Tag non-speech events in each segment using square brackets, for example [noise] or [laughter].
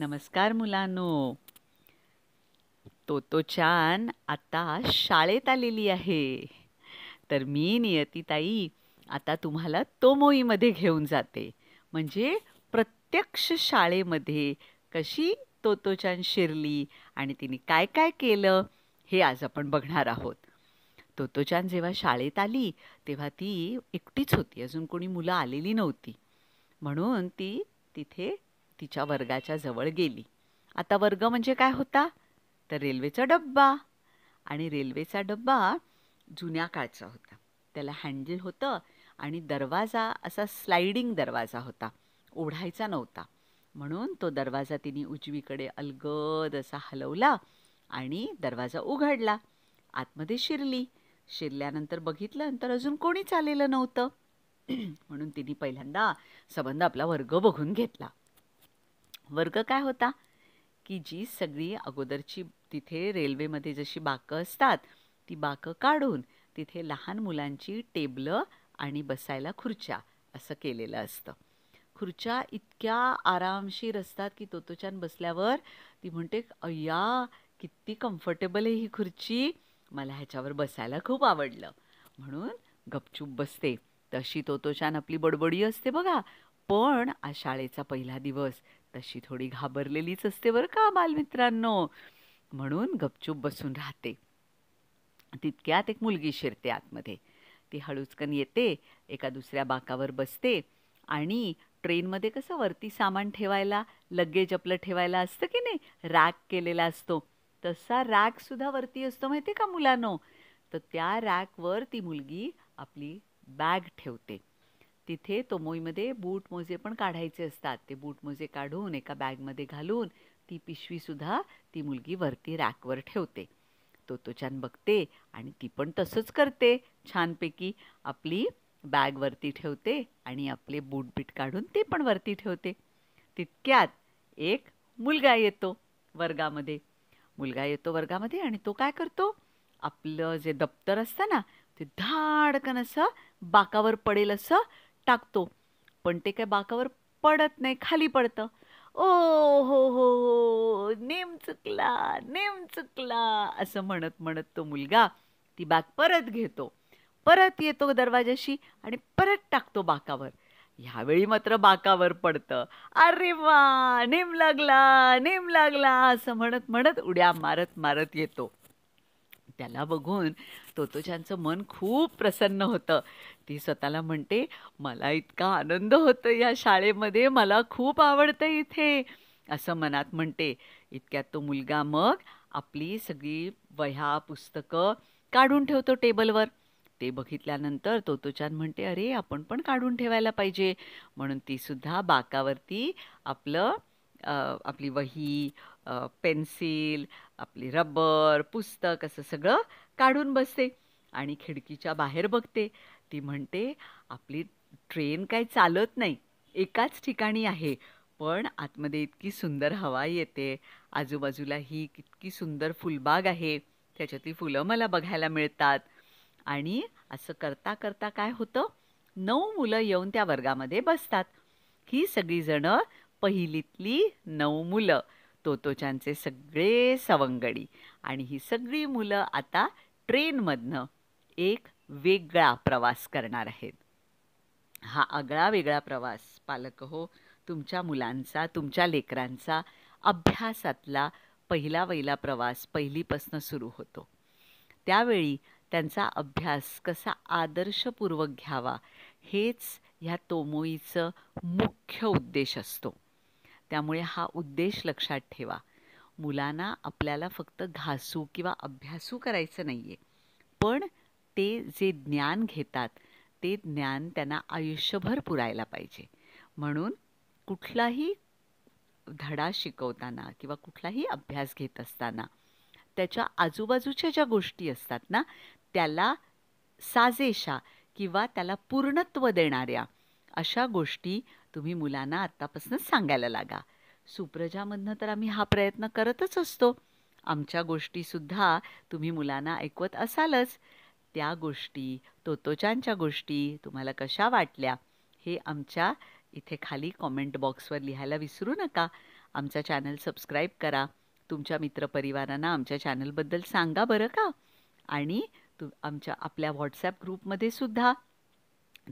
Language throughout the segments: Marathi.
नमस्कार मुलांनो तोतोचान आता शाळेत आलेली आहे तर मी नियतीताई आता तुम्हाला तोमोईमध्ये घेऊन जाते म्हणजे प्रत्यक्ष शाळेमध्ये कशी तोतोचान शिरली आणि तिने काय काय केलं हे आज आपण बघणार आहोत तोतोचान जेव्हा शाळेत आली तेव्हा ती एकटीच होती अजून कोणी मुलं आलेली नव्हती म्हणून ती तिथे तिच्या वर्गाच्या जवळ गेली आता वर्ग म्हणजे काय होता तर रेल्वेचा डब्बा आणि रेल्वेचा डब्बा जुन्या काळचा होता त्याला हँडल होतं आणि दरवाजा असा स्लाइडिंग दरवाजा होता ओढायचा नव्हता म्हणून तो दरवाजा तिने उजवीकडे अलगद असा हलवला आणि दरवाजा उघडला आतमध्ये शिरली शिरल्यानंतर बघितलं तर अजून कोणीच आलेलं नव्हतं [clears throat] म्हणून तिने पहिल्यांदा सबंध आपला वर्ग बघून घेतला वर्ग काय होता की जी सगळी अगोदरची तिथे रेल्वेमध्ये जशी बाकं असतात ती बाकं काढून तिथे लहान मुलांची टेबलं आणि बसायला खुर्च्या असं केलेलं असतं खुर्च्या इतक्या आरामशीर असतात की तोतोच्यान बसल्यावर ती म्हणते अय्या किती कम्फर्टेबल आहे ही खुर्ची मला ह्याच्यावर बसायला खूप आवडलं म्हणून गपचूप बसते तशी तोतोच्यान आपली बडबडी असते बघा पण आज शाळेचा पहिला दिवस तशी थोडी घाबरलेलीच असते बरं का बालमित्रांनो म्हणून गपचूप बसून राहते तितक्यात एक मुलगी शिरते आतमध्ये ती हळूचकन येते एका दुसऱ्या बाकावर बसते आणि ट्रेनमध्ये कसं वरती सामान ठेवायला लगेज आपलं ठेवायला असतं की नाही रॅक केलेला असतो तसा सुद्धा वरती असतो माहिती का मुलांनो तर त्या रॅकवर ती मुलगी आपली बॅग ठेवते तिथे तो मोईमध्ये बूट मोजे पण काढायचे असतात ते बूट मोजे काढून एका बॅगमध्ये घालून ती पिशवीसुद्धा ती मुलगी वरती रॅकवर ठेवते तो तो छान बघते आणि ती पण तसंच करते छानपैकी आपली बॅग वरती ठेवते आणि आपले बूट बीट काढून ते पण वरती ठेवते तितक्यात एक मुलगा येतो वर्गामध्ये मुलगा येतो वर्गामध्ये आणि तो काय करतो आपलं जे दप्तर असतं ना ते धाडकन असं बाकावर पडेल असं टाकतो पण ते काय बाकावर पडत नाही खाली पडतं ओ हो, हो हो नेम चुकला नेम चुकला असं म्हणत म्हणत तो मुलगा ती बॅग परत घेतो परत येतो दरवाजाशी आणि परत टाकतो बाकावर ह्यावेळी मात्र बाकावर पडतं अरे वा नेम लागला नेम लागला असं म्हणत म्हणत उड्या मारत मारत येतो त्याला बघून तोतोच्यांचं मन खूप प्रसन्न होतं ती स्वतःला म्हणते मला इतका आनंद होतो या शाळेमध्ये मला खूप आवडतं इथे असं मनात म्हणते इतक्यात तो मुलगा मग आपली सगळी वह्या पुस्तकं काढून ठेवतो टेबलवर ते बघितल्यानंतर तोतोचान म्हणते अरे आपण पण काढून ठेवायला पाहिजे म्हणून तीसुद्धा बाकावरती आपलं आपली वही पेन्सिल आपली रबर पुस्तक असं सगळं काढून बसते आणि खिडकीच्या बाहेर बघते ती म्हणते आपली ट्रेन काय चालत नाही एकाच ठिकाणी आहे पण आतमध्ये इतकी सुंदर हवा येते आजूबाजूला ही इतकी सुंदर फुलबाग आहे त्याच्यातली फुलं मला बघायला मिळतात आणि असं करता करता काय होतं नऊ मुलं येऊन त्या वर्गामध्ये बसतात ही सगळीजणं पहिलीतली नऊ मुलं तोतोचांचे सगळे सवंगडी आणि ही सगळी मुलं आता ट्रेनमधनं एक वेगळा प्रवास करणार आहेत हा आगळा वेगळा प्रवास पालक हो तुमच्या मुलांचा तुमच्या लेकरांचा अभ्यासातला पहिला वेला प्रवास पहिलीपासनं सुरू होतो त्यावेळी त्यांचा अभ्यास कसा आदर्शपूर्वक घ्यावा हेच ह्या तोमोईचं मुख्य उद्देश असतो त्यामुळे हा उद्देश लक्षात ठेवा मुलांना आपल्याला फक्त घासू किंवा अभ्यासू करायचं नाही पण ते जे ज्ञान घेतात ते ज्ञान त्यांना आयुष्यभर पुरायला पाहिजे म्हणून कुठलाही धडा शिकवताना किंवा कुठलाही अभ्यास घेत असताना त्याच्या आजूबाजूच्या ज्या गोष्टी असतात ना त्याला साजेशा किंवा त्याला पूर्णत्व देणाऱ्या अशा गोष्टी तुम्ही मुलांना आत्तापासूनच सांगायला लागा सुप्रजामधनं तर आम्ही हा प्रयत्न करतच असतो आमच्या गोष्टीसुद्धा तुम्ही मुलांना ऐकवत असालच त्या गोष्टी तोतोचांच्या गोष्टी तुम्हाला कशा वाटल्या हे आमच्या इथे खाली कॉमेंट बॉक्सवर लिहायला विसरू नका आमचा चॅनल सबस्क्राईब करा तुमच्या मित्रपरिवारांना आमच्या चॅनलबद्दल सांगा बरं का आणि तु आमच्या आपल्या व्हॉट्सॲप ग्रुपमध्ये सुद्धा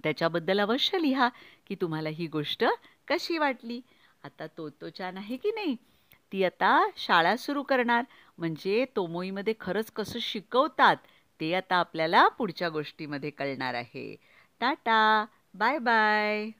त्याच्याबद्दल अवश्य लिहा की तुम्हाला ही गोष्ट कशी वाटली आता तो तो छान आहे की नाही ती आता शाळा सुरू करणार म्हणजे तोमोईमध्ये खरंच कसं शिकवतात ते आता आपल्याला पुढच्या गोष्टीमध्ये कळणार आहे टाटा बाय बाय